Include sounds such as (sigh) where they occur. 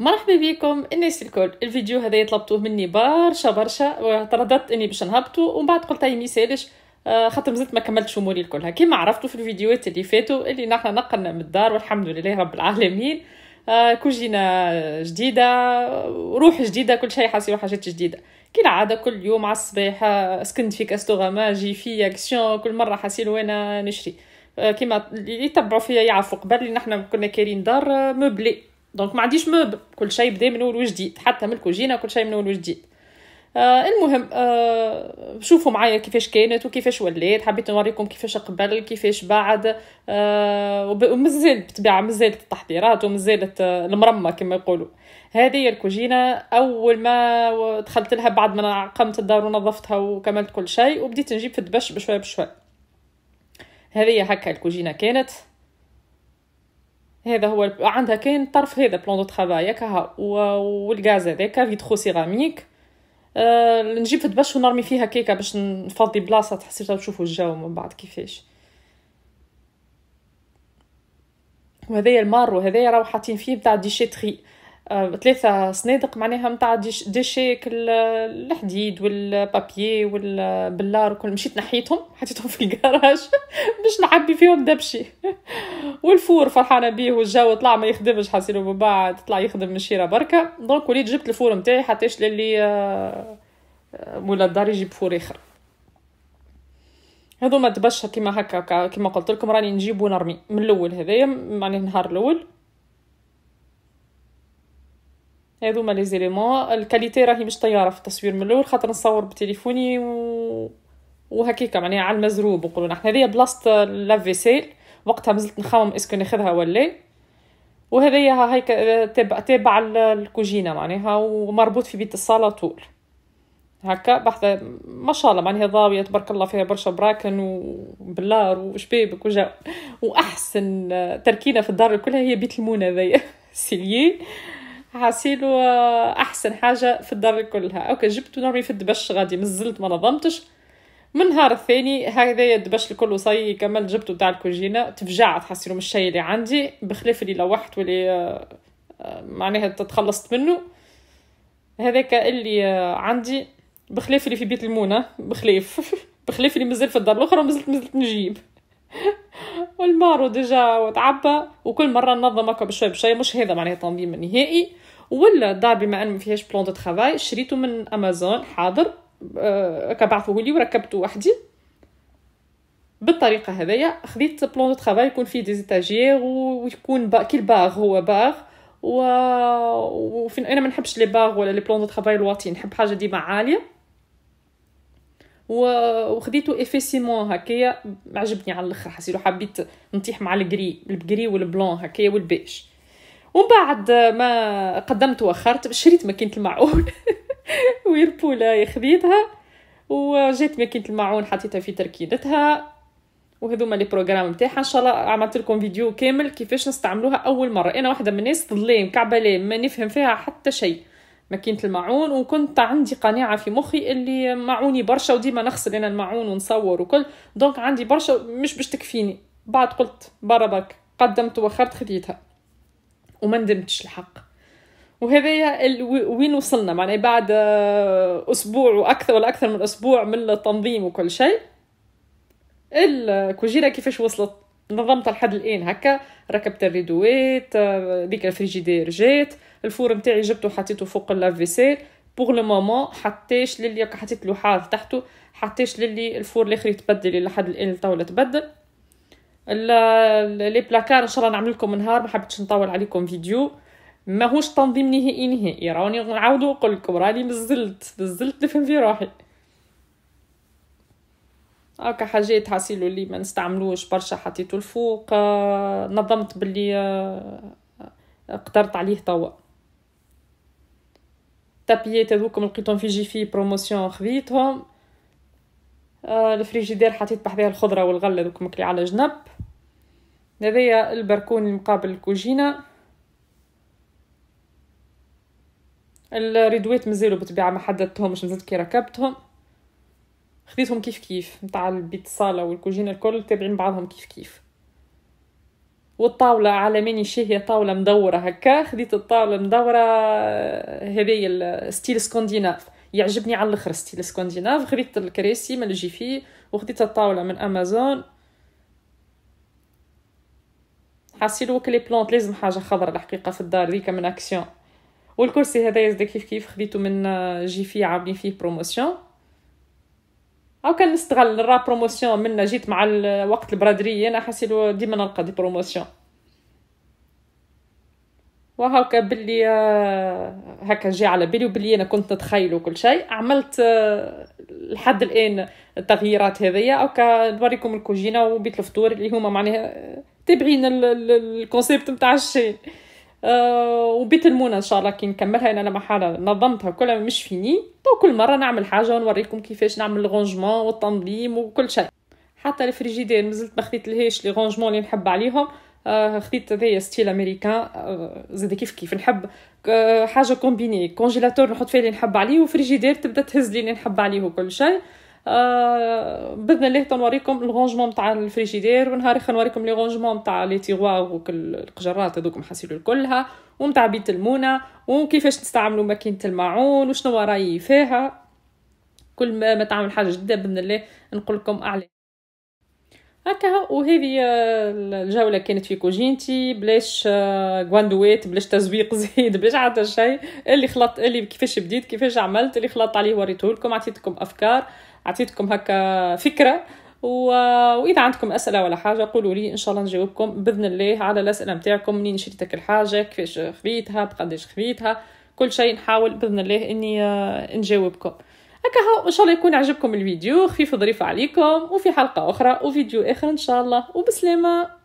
مرحبا بكم الناس الكل الفيديو هذا طلبتوه مني برشا برشا وترددت اني باش نهبطو ومن بعد قلت اي ميسالش آه، خاطر مازلت ما كملتش اموري الكلها كيما عرفتوا في الفيديوهات اللي فاتوا اللي نحنا نقلنا من الدار والحمد لله رب العالمين آه، كوجينا جديدة روح جديدة كل شيء حاسي حاجات جديدة كالعادة كل يوم على الصباح آه، سكنت في كاستوغاما جي في اكسيون كل مرة حاسيل وانا نشري كيما اللي يتبعوا فيا يعرفوا قبل اللي نحنا كنا كارين دار موبلي دونك ما عنديش موب كل شيء بدا من اول وجديد حتى من الكوجينه كل شيء من اول وجديد آه المهم آه شوفوا معايا كيفاش كانت وكيفاش ولات حبيت نوريكم كيفاش قبل كيفاش بعد آه ومازال بالطبيعه مازال التحضيرات ومازالت آه المرمه كما يقولوا هذه الكوجينه اول ما دخلت لها بعد ما عقمت الدار ونظفتها وكملت كل شيء وبديت نجيب في الدبش بشويه بشويه هذه هكا الكوجينه كانت هذا هو عندها كاين طرف هذا بلون دو ترافاي هكا والغاز هذاك فيترو سيراميك أه نجيب في دبش ونرمي فيها كيكه باش نفضي بلاصه تحسي تشوفوا الجو من بعد كيفاش وهذايا المار وهذايا راهو حاطين فيه بتاع ديشيتري أه ثلاثة صنادق معناها متاع ديشيك الحديد والبابيي والبلار وكل مشيت نحيتهم حطيتهم في الكراج (laughs) باش نعبي فيهم دبشي والفور فرحانه بيه والجو طلع ما يخدمش حاسيلو من بعد طلع يخدم مشيره بركه دونك وليت جبت الفور نتاعي حتىش للي مولا آه، آه، الدار يجيب فور اخر هذوما تبشر كيما هكا كيما قلت لكم راني نجيب ونرمي من الاول هذايا معني النهار الاول هذوما لي زيليمون الكاليتي راهي مش طياره في التصوير من الاول خاطر نصور بتليفوني و... وهكيكا معناها على المزروب نقولوا نحن هذه بلاصه لافيسيل وقتها مازلت نخمم اسكو ناخذها ولا وهذايا هيك آه، تابع تابع الكوجينا معناها ومربوط في بيت الصاله طول هكا بحثة ما شاء الله معناها ضاوية تبارك الله فيها برشا براكن وبلار وشبابك وجو وأحسن آه، تركينة في الدار كلها هي بيت المونة ذي (laughs) سيليي حاسيلو آه، أحسن حاجة في الدار كلها أوكي جبت نورمي في الدبش غادي مازلت ما نظمتش من نهار الثاني هذايا دبش الكل وصي كمل جبته تاع الكوجينة تفجعت حسيت مش الشيء اللي عندي بخلاف اللي لوحت واللي آه، آه، معناها تخلصت منه هذاك اللي آه، عندي بخلاف اللي في بيت المونة بخلاف (laughs) بخلاف اللي مازال في الدار الاخرى ومازلت مازلت نجيب (laughs) والمارو ديجا وتعبى وكل مره ننظم هكا بشوي بشوي مش هذا معناها تنظيم نهائي ولا الدار بما ان ما فيهاش بلون دو شريته من امازون حاضر آه، كبعثوه لي وركبته وحدي بالطريقه هذايا خديت بلون دو طرافاي يكون فيه دي زيتاجير ويكون با... كي الباغ هو باغ و... وفين انا ما نحبش لي باغ ولا لي بلون دو طرافاي الواطي نحب حاجه ديما عاليه و... وخديتو افي سيمون هكايا عجبني على الاخر حسيت حبيت نطيح مع الجري البكري والبلون هكايا والبيش ومن بعد ما قدمت وخرت شريت ماكينه المعقول (laughs) (laughs) ويربولا خديتها وجات ماكينه الماعون حطيتها في تركيدتها وهذوما لي بروغرام نتاعها ان شاء الله عملت لكم فيديو كامل كيفاش نستعملوها اول مره انا واحده من الناس ظلام كعبله ما نفهم فيها حتى شيء ماكينه الماعون وكنت عندي قناعه في مخي اللي معوني برشا وديما نغسل انا الماعون ونصور وكل دونك عندي برشا مش باش تكفيني بعد قلت برا قدمت وخرت خديتها وما ندمتش الحق وهذا وين وصلنا معناه بعد آه، اسبوع واكثر ولا اكثر من اسبوع من التنظيم وكل شيء الكوجيرا كيفاش وصلت نظمتها لحد الان هكا ركبت الريدوات ديك آه، الفريجيدير جات الفور نتاعي جبته حطيته فوق اللافيسيل بوغ لو مومون حطيش للي حطيت لوحات تحته حطيش للي الفور الاخر يتبدل لحد الان تو تبدل لي بلاكار ان شاء الله نعمل لكم نهار ما حبيتش نطول عليكم فيديو ماهوش تنظيم نهائي نهائي راني نعاود نقول لكم راني مزلت بزلت نفهم في روحي هاكا حاجات حاسيلو اللي ما نستعملوش برشا حطيتو الفوق آه، نظمت باللي آه، قدرت عليه توا تابيات هذوكم لقيتهم في جيفي بروموسيون خذيتهم آه، الفريجيدير حطيت بحذاها الخضره والغله دوك مكلي على جنب هذايا البركون مقابل الكوجينه الريدويت مازالوا بالطبيعه ما حددتهمش مازلت كي ركبتهم خديتهم كيف كيف نتاع البيت الصاله والكوجينه الكل تابعين بعضهم كيف كيف والطاولة على ماني شاهية طاولة مدورة هكا خديت الطاولة مدورة هذي الستيل سكونديناف يعجبني على الاخر ستيل سكونديناف خديت الكراسي من الجيفي وخديت الطاولة من امازون حاسيلو لي بلونت لازم حاجة خضرة الحقيقة في الدار ذيك من اكسيون والكرسي هذا يزد كيف كيف خديته من جي في عاملين فيه بروموسيون او كان نستغل الرا بروموسيون منا جيت مع الوقت البرادري انا حاسيلو ديما نلقى دي بروموسيون وهاكا بلي آه، هكا جا على بالي وبلي انا كنت نتخيل كل شيء عملت آه، لحد الان التغييرات هذيا اوكا نوريكم الكوجينه وبيت الفطور اللي هما معناها تابعين الكونسيبت نتاع الشين آه، وبيت المونة إن شاء الله كي نكملها أنا لما حالة نظمتها كلها مش فيني تو كل مرة نعمل حاجة ونوريكم كيفاش نعمل الغونجمون والتنظيم وكل شيء حتى الفريجيدير مازلت ما خديت لهاش لي غونجمون اللي نحب عليهم آه، خديت هذايا ستيل امريكان آه زاد كيف كيف نحب آه، حاجه كومبيني كونجيلاتور نحط فيه اللي نحب عليه وفريجيدير تبدا تهز لي اللي نحب عليه وكل شيء آه، باذن الله تنوريكم الغونجمون تاع الفريجيدير ونهار اخر نوريكم لي غونجمون تاع لي تيغواغ وكل القجرات هذوك محاسيلو كلها ومتاع بيت المونه وكيفاش نستعملوا ماكينه الماعون وشنو رايي فيها كل ما, ما تعمل حاجه جديده باذن الله نقول لكم اعلى هكا وهذه آه، الجولة كانت في كوجينتي بلاش آه، غواندويت بلاش تزويق (laughs) زيد بلاش حتى شيء اللي خلط اللي كيفاش بديت كيفاش عملت اللي خلطت عليه وريته لكم عطيتكم افكار اعطيتكم هكا فكره و... واذا عندكم اسئله ولا حاجه قولوا لي ان شاء الله نجاوبكم باذن الله على الاسئله نتاعكم منين شريت الحاجه حاجه كيفاش خذيتها بقداش خبيتها كل شيء نحاول باذن الله اني آه، نجاوبكم هكا ان شاء الله يكون عجبكم الفيديو خفيف ظريف عليكم وفي حلقه اخرى وفيديو اخر ان شاء الله وبسلامه